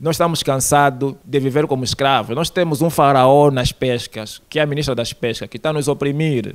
Nós estamos cansados de viver como escravos. Nós temos um faraó nas pescas, que é a ministra das pescas, que está nos oprimir.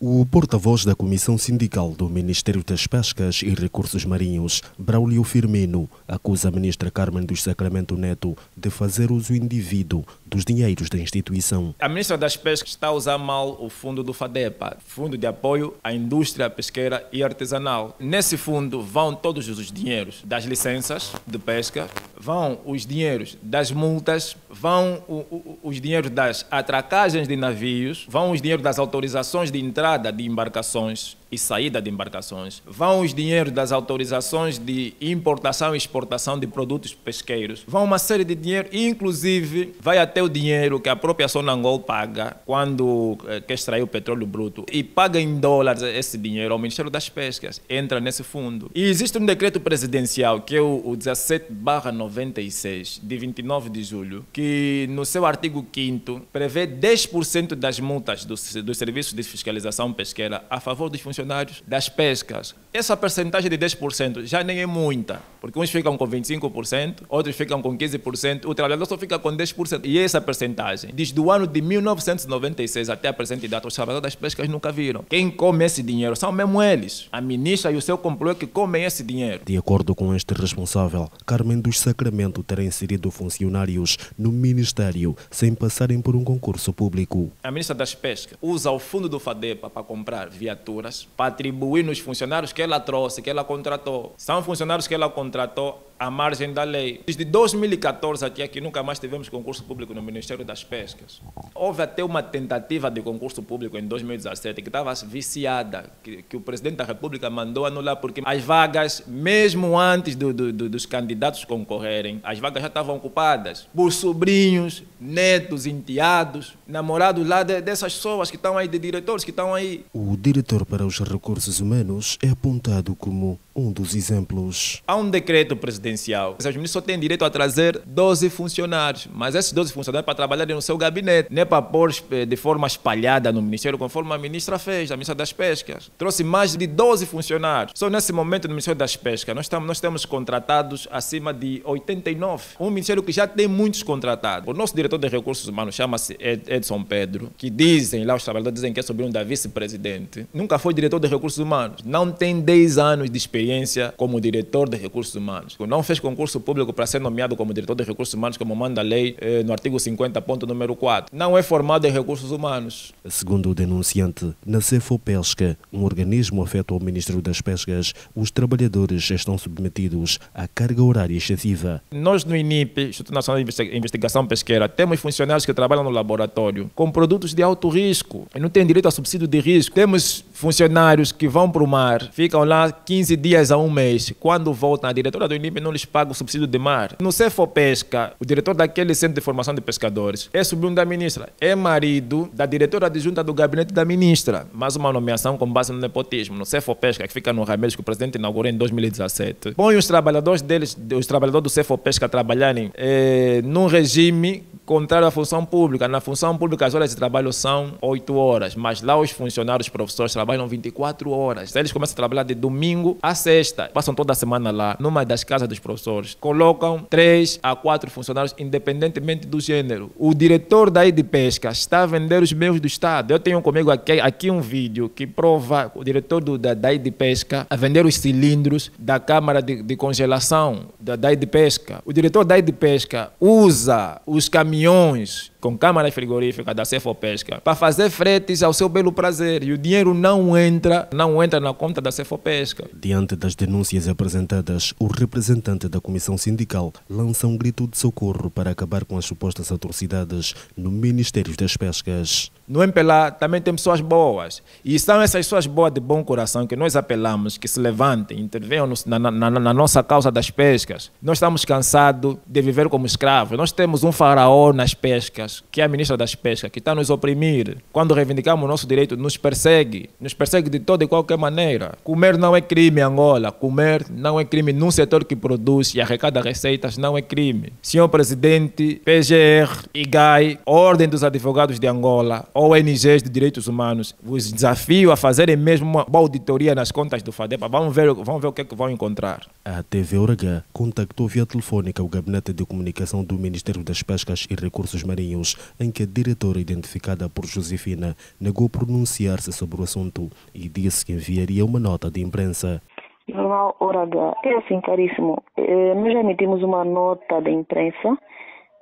O porta-voz da Comissão Sindical do Ministério das Pescas e Recursos Marinhos, Braulio Firmino, acusa a ministra Carmen dos Sacramento Neto de fazer uso indivíduo dos dinheiros da instituição. A ministra das Pescas está a usar mal o fundo do FADEPA, Fundo de Apoio à Indústria Pesqueira e Artesanal. Nesse fundo vão todos os dinheiros das licenças de pesca, vão os dinheiros das multas, vão o, o, os dinheiros das atracagens de navios, vão os dinheiros das autorizações de entrada de embarcações e saída de embarcações. Vão os dinheiros das autorizações de importação e exportação de produtos pesqueiros. Vão uma série de dinheiro, inclusive vai até o dinheiro que a própria Sonangol paga quando eh, quer extrair o petróleo bruto. E paga em dólares esse dinheiro ao Ministério das Pescas. Entra nesse fundo. E existe um decreto presidencial, que é o, 17-96, de 29 de julho, que no seu artigo 5 prevê 10% das multas dos, dos serviços de fiscalização pesqueira a favor dos funcionários funcionários das pescas. Essa percentagem de 10% já nem é muita, porque uns ficam com 25%, outros ficam com 15%, o trabalhador só fica com 10%. E essa percentagem, desde o ano de 1996 até a presente data, os trabalhadores das pescas nunca viram. Quem come esse dinheiro são mesmo eles. A ministra e o seu complô que comem esse dinheiro. De acordo com este responsável, Carmen dos Sacramento terá inserido funcionários no Ministério sem passarem por um concurso público. A ministra das Pescas usa o fundo do FADEPA para comprar viaturas, para atribuir nos funcionários que ela trouxe, que ela contratou. São funcionários que ela contratou à margem da lei. Desde 2014 até aqui, nunca mais tivemos concurso público no Ministério das Pescas. Houve até uma tentativa de concurso público em 2017 que estava viciada, que, que o Presidente da República mandou anular, porque as vagas, mesmo antes do, do, do, dos candidatos concorrerem, as vagas já estavam ocupadas por sobrinhos, netos, enteados, namorados lá de, dessas pessoas que estão aí, de diretores que estão aí. O diretor para os recursos humanos é apontado como um dos exemplos. Há um decreto, presidente potencial. Seus ministros só têm direito a trazer 12 funcionários, mas esses 12 funcionários é para trabalhar no seu gabinete, não é para pôr eh, de forma espalhada no Ministério, conforme a ministra fez, a ministra das Pescas. Trouxe mais de 12 funcionários. Só nesse momento no Ministério das Pescas, nós, estamos, nós temos contratados acima de 89. Um ministério que já tem muitos contratados. O nosso diretor de recursos humanos chama-se Edson Pedro, que dizem lá os trabalhadores dizem que é sobrinho da vice-presidente. Nunca foi diretor de recursos humanos. Não tem 10 anos de experiência como diretor de recursos humanos. Não não fez concurso público para ser nomeado como diretor de recursos humanos, como manda a lei eh, no artigo 50, ponto número 4. Não é formado em recursos humanos. Segundo o denunciante, na Cefopesca, um organismo afeto ao Ministro das Pescas, os trabalhadores estão submetidos à carga horária excessiva. Nós no INIP, Instituto Nacional de Investigação Pesqueira, temos funcionários que trabalham no laboratório com produtos de alto risco e não têm direito a subsídio de risco. Temos funcionários que vão para o mar, ficam lá 15 dias a um mês. Quando voltam, a diretora do INIP não não lhes paga o subsídio de mar. No Cefopesca, o diretor daquele centro de formação de pescadores é sobrinho da ministra, é marido da diretora adjunta do gabinete da ministra. Mais uma nomeação com base no nepotismo. No Cefopesca, que fica no Ramelos, que o presidente inaugurou em 2017. Põe os trabalhadores deles, os trabalhadores do Cefopesca, a trabalharem é, num regime Contrário à função pública. Na função pública, as horas de trabalho são 8 horas, mas lá os funcionários, os professores, trabalham 24 horas. Eles começam a trabalhar de domingo a sexta. Passam toda a semana lá, numa das casas dos professores. Colocam 3 a 4 funcionários, independentemente do gênero. O diretor daí de pesca está a vender os meios do Estado. Eu tenho comigo aqui, aqui um vídeo que prova o diretor do, da, daí de pesca a vender os cilindros da Câmara de, de Congelação da daí de pesca. O diretor daí de pesca usa os caminhões caminhões com câmaras frigoríficas da Cefopesca para fazer fretes ao seu belo prazer e o dinheiro não entra, não entra na conta da Cefopesca. Diante das denúncias apresentadas, o representante da comissão sindical lança um grito de socorro para acabar com as supostas atrocidades no Ministério das Pescas. No MPLA também tem pessoas boas e são essas pessoas boas de bom coração que nós apelamos que se levantem, intervenham na, na, na nossa causa das pescas. Nós estamos cansados de viver como escravos. Nós temos um faraó nas pescas que é a ministra das Pescas, que está a nos oprimir, quando reivindicamos o nosso direito, nos persegue. Nos persegue de toda e qualquer maneira. Comer não é crime, Angola. Comer não é crime num setor que produz e arrecada receitas, não é crime. Senhor presidente, PGR, IGAI, Ordem dos Advogados de Angola, ONGs de Direitos Humanos, vos desafio a fazerem mesmo uma auditoria nas contas do FADEPA. Vamos ver, vamos ver o que é que vão encontrar. A TV URH contactou via telefônica o Gabinete de Comunicação do Ministério das Pescas e Recursos Marinhos News, em que a diretora, identificada por Josefina, negou pronunciar-se sobre o assunto e disse que enviaria uma nota de imprensa. Jornal Hora H. É assim, caríssimo. Eh, nós já emitimos uma nota de imprensa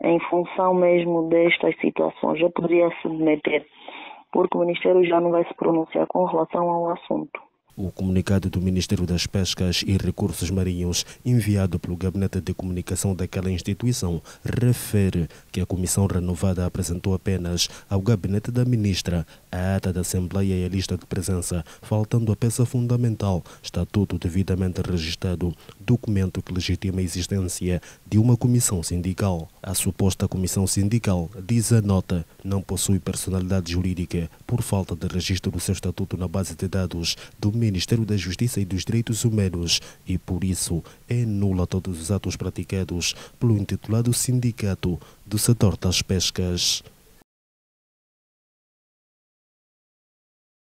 em função mesmo destas situações. Já poderia submeter, porque o Ministério já não vai se pronunciar com relação ao assunto. O comunicado do Ministério das Pescas e Recursos Marinhos, enviado pelo Gabinete de Comunicação daquela instituição, refere que a comissão renovada apresentou apenas ao Gabinete da Ministra a ata da Assembleia e a lista de presença, faltando a peça fundamental, estatuto devidamente registrado, documento que legitima a existência de uma comissão sindical. A suposta comissão sindical, diz a nota, não possui personalidade jurídica por falta de registro do seu estatuto na base de dados do Ministério Ministério da Justiça e dos Direitos Humanos e, por isso, é nula todos os atos praticados pelo intitulado Sindicato do Setor das Pescas.